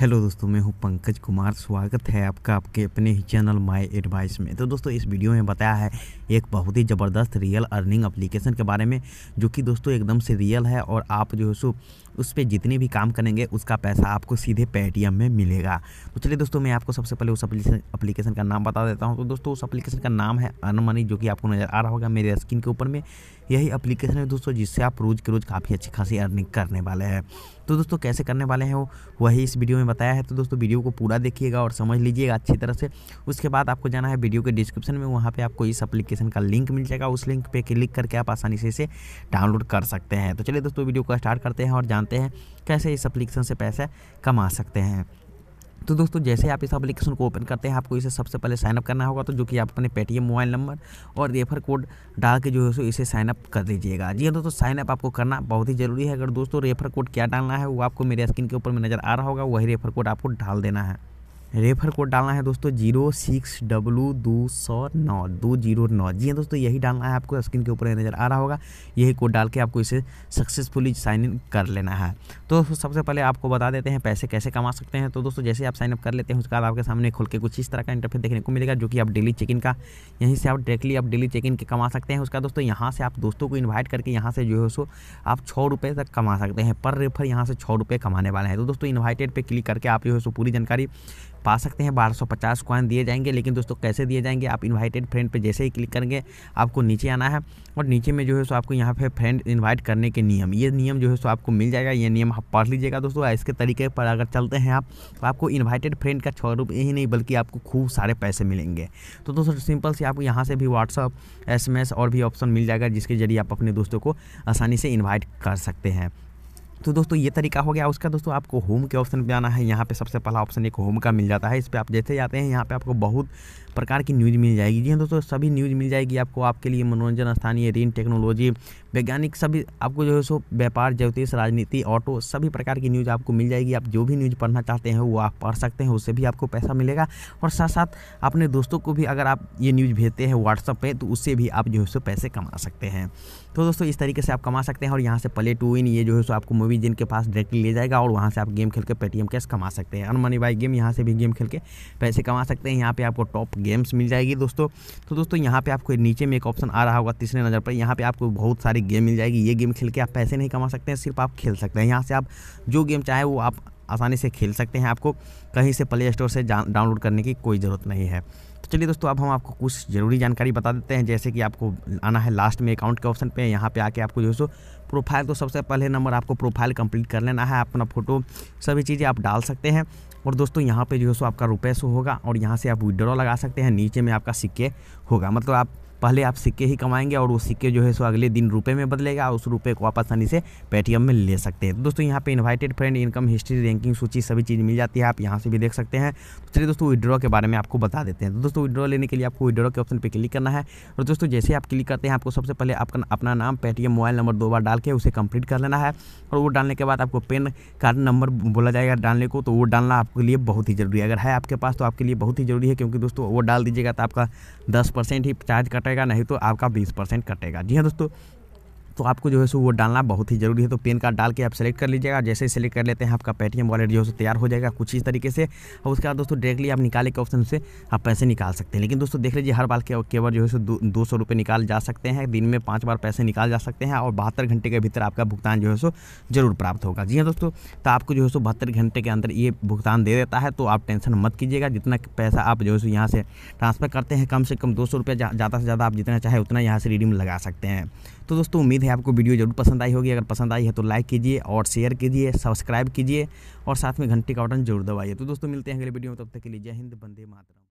hello दोस्तों मैं हूं पंकज कुमार स्वागत है आपका आपके अपने ही चैनल माय एडवाइस में तो दोस्तों इस वीडियो में बताया है एक बहुत ही ज़बरदस्त रियल अर्निंग एप्लीकेशन के बारे में जो कि दोस्तों एकदम से रियल है और आप जो है सो उस पर जितने भी काम करेंगे उसका पैसा आपको सीधे पेटीएम में मिलेगा तो चलिए दोस्तों मैं आपको सबसे पहले उस अप्लीकेशन का नाम बता देता हूँ तो दोस्तों उस अप्लीकेशन का नाम है अनमनी जो कि आपको नज़र आ रहा होगा मेरे स्क्रीन के ऊपर में यही अप्लीकेशन है दोस्तों जिससे आप रोज़ के रोज़ काफ़ी अच्छी खासी अर्निंग करने वाले हैं तो दोस्तों कैसे करने वाले हैं वो वही इस वीडियो में बताया है तो दोस्तों वीडियो को पूरा देखिएगा और समझ लीजिएगा अच्छी तरह से उसके बाद आपको जाना है वीडियो के डिस्क्रिप्शन में वहाँ पर आपको इस अप्लीकेशन का लिंक मिल जाएगा उस लिंक पर क्लिक करके आप आसानी से इसे डाउनलोड कर सकते हैं तो चलिए दोस्तों वीडियो को स्टार्ट करते हैं और जानते हैं कैसे इस अप्लीकेशन से पैसा कमा सकते हैं तो दोस्तों जैसे आप इस एप्लीकेशन को ओपन करते हैं आपको इसे सबसे पहले साइनअप करना होगा तो जो कि आप अपने पेटीएम मोबाइल नंबर और रेफर कोड डाल के जो है सो इसे साइनअप कर लीजिएगा जी हाँ दोस्तों साइनअप आपको करना बहुत ही ज़रूरी है अगर दोस्तों रेफर कोड क्या डालना है वो आपको मेरे स्क्रीन के ऊपर में नज़र आ रहा होगा वही रेफर कोड आपको डाल देना है रेफर कोड डालना है दोस्तों जीरो सिक्स डब्लू दो सौ नौ दो जीरो नौ जी हाँ दोस्तों यही डालना है आपको स्क्रीन के ऊपर नज़र आ रहा होगा यही कोड डाल के आपको इसे सक्सेसफुली साइन इन कर लेना है तो सबसे पहले आपको बता देते हैं पैसे कैसे कमा सकते हैं तो दोस्तों जैसे आप साइनअप कर लेते हैं उसके बाद आपके सामने खुल के कुछ इस तरह का इंटरफेस देखने को मिलेगा जो कि आप डेली चेक इन का यहीं से आप डायरेक्टली आप डेली चेक इन के कमा सकते हैं उसका दोस्तों यहाँ से आप दोस्तों को इन्वाइट करके यहाँ से जो है सो आप छः रुपये तक कमा सकते हैं पर रेफर यहाँ से छः रुपये कमाने वाले हैं तो दोस्तों इन्वाइटेड पर क्लिक करके आप जो है सो पूरी जानकारी पा सकते हैं 1250 कॉइन दिए जाएंगे लेकिन दोस्तों कैसे दिए जाएंगे आप इनवाइटेड फ्रेंड पे जैसे ही क्लिक करेंगे आपको नीचे आना है और नीचे में जो है सो आपको यहाँ पे फ्रेंड इन्वाइट करने के नियम ये नियम जो है सो आपको मिल जाएगा ये नियम आप पढ़ लीजिएगा दोस्तों इसके तरीके पर अगर चलते हैं आप तो आपको इन्वाइटेड फ्रेंड का छः रुपये ही नहीं बल्कि आपको खूब सारे पैसे मिलेंगे तो दोस्तों सिंपल से आपको यहाँ से भी व्हाट्सअप एस और भी ऑप्शन मिल जाएगा जिसके जरिए आप अपने दोस्तों को आसानी से इन्वाइट कर सकते हैं तो दोस्तों ये तरीका हो गया उसका दोस्तों आपको होम के ऑप्शन पे आना है यहाँ पे सबसे पहला ऑप्शन एक होम का मिल जाता है इस पर आप जैसे जाते हैं यहाँ पे आपको बहुत प्रकार की न्यूज़ मिल जाएगी जी हाँ दोस्तों सभी न्यूज़ मिल जाएगी आपको आपके लिए मनोरंजन स्थानीय ऋण टेक्नोलॉजी वैज्ञानिक सभी आपको जो है सो व्यापार ज्योतिष राजनीति ऑटो सभी प्रकार की न्यूज़ आपको मिल जाएगी आप जो भी न्यूज़ पढ़ना चाहते हैं वो आप पढ़ सकते हैं उससे भी आपको पैसा मिलेगा और साथ साथ अपने दोस्तों को भी अगर आप ये न्यूज़ भेजते हैं व्हाट्सअप पर तो उससे भी आप जो है सो पैसे कमा सकते हैं तो दोस्तों इस तरीके से आप कमा सकते हैं और यहाँ से प्ले टू इन ये जो है सो आपको मूवी भी जिनके पास डायरेक्टली ले जाएगा और वहाँ से आप गेम खेल के पेटीएम कैश कमा सकते हैं अनमनी बाई गेम यहाँ से भी गेम खेल के पैसे कमा सकते हैं यहाँ पे आपको टॉप गेम्स मिल जाएगी दोस्तों तो दोस्तों यहाँ पे आपको नीचे में एक ऑप्शन आ रहा होगा तीसरे नज़र पर यहाँ पर आपको बहुत सारी गेम मिल जाएगी ये गेम खेल के आप पैसे नहीं कमा सकते हैं सिर्फ आप खेल सकते हैं यहाँ से आप जो गेम चाहे वो आप आसानी से खेल सकते हैं आपको कहीं से प्ले स्टोर से डाउनलोड करने की कोई ज़रूरत नहीं है चलिए दोस्तों अब हम आपको कुछ ज़रूरी जानकारी बता देते हैं जैसे कि आपको आना है लास्ट में अकाउंट के ऑप्शन पे यहाँ पे आके आपको जो है सो प्रोफाइल तो सबसे पहले नंबर आपको प्रोफाइल कंप्लीट कर लेना है अपना फ़ोटो सभी चीज़ें आप डाल सकते हैं और दोस्तों यहाँ पे जो है सो आपका रुपये सो होगा और यहाँ से आप विड्रॉ लगा सकते हैं नीचे में आपका सिक्के होगा मतलब आप पहले आप सिक्के ही कमाएंगे और वो सिक्के जो है सो अगले दिन रुपये में बदलेगा और उस रुपये को आप आसानी से पेटीएम में ले सकते हैं तो दोस्तों यहाँ पे invited friend income history ranking सूची सभी चीज़ मिल जाती है आप यहाँ से भी देख सकते हैं तो चलिए दोस्तों विड्रॉ के बारे में आपको बता देते हैं तो दोस्तों विड्रॉ लेने के लिए आपको विड्रॉ के ऑप्शन पर क्लिक करना है और दोस्तों जैसे आप क्लिक करते हैं आपको सबसे पहले आपका अपना नाम पेटीएम मोबाइल नंबर दो बार डाल के उसे कंप्लीट कर लेना है और वो डालने के बाद आपको पेन कार्ड नंबर बोला जाएगा डालने को तो वो डालना आपके लिए बहुत ही ज़रूरी है अगर है आपके पास तो आपके लिए बहुत ही ज़रूरी है क्योंकि दोस्तों वो डाल दीजिएगा तो आपका दस ही चार्ज कटा कटेगा नहीं तो आपका बीस परसेंट कटेगा जी हाँ दोस्तों तो आपको जो है सो वो डालना बहुत ही ज़रूरी है तो पेन कार्ड डाल के आप सेलेक्ट कर लीजिएगा जैसे ही सेलेक्ट कर लेते हैं आपका पेटीएम वॉलेट जो है तैयार हो जाएगा कुछ इस तरीके से और उसके बाद दोस्तों डायरेक्टली आप निकाले के ऑप्शन से आप पैसे निकाल सकते हैं लेकिन दोस्तों देख लीजिए हर बार के केवल जो है सो दो सौ रुपये निकाल जा सकते हैं दिन में पाँच बार पैसे निकाल जा सकते हैं और बहत्तर घंटे के भीतर आपका भुगतान जो है सो जरूर प्राप्त होगा जी हाँ दोस्तों तो आपको जो है सो बहत्तर घंटे के अंदर ये भुगतान दे देता है तो आप टेंशन मत कीजिएगा जितना पैसा आप जो है सो यहाँ से ट्रांसफ़र करते हैं कम से कम दो सौ ज़्यादा से ज़्यादा आप जितना चाहे उतना यहाँ से रिडीम लगा सकते हैं तो दोस्तों उम्मीद है है आपको वीडियो जरूर पसंद आई होगी अगर पसंद आई है तो लाइक कीजिए और शेयर कीजिए सब्सक्राइब कीजिए और साथ में घंटे का बटन जरूर दबाइए तो दोस्तों मिलते हैं अगले वीडियो में तब तक के लिए जय हिंद बंदे मातरम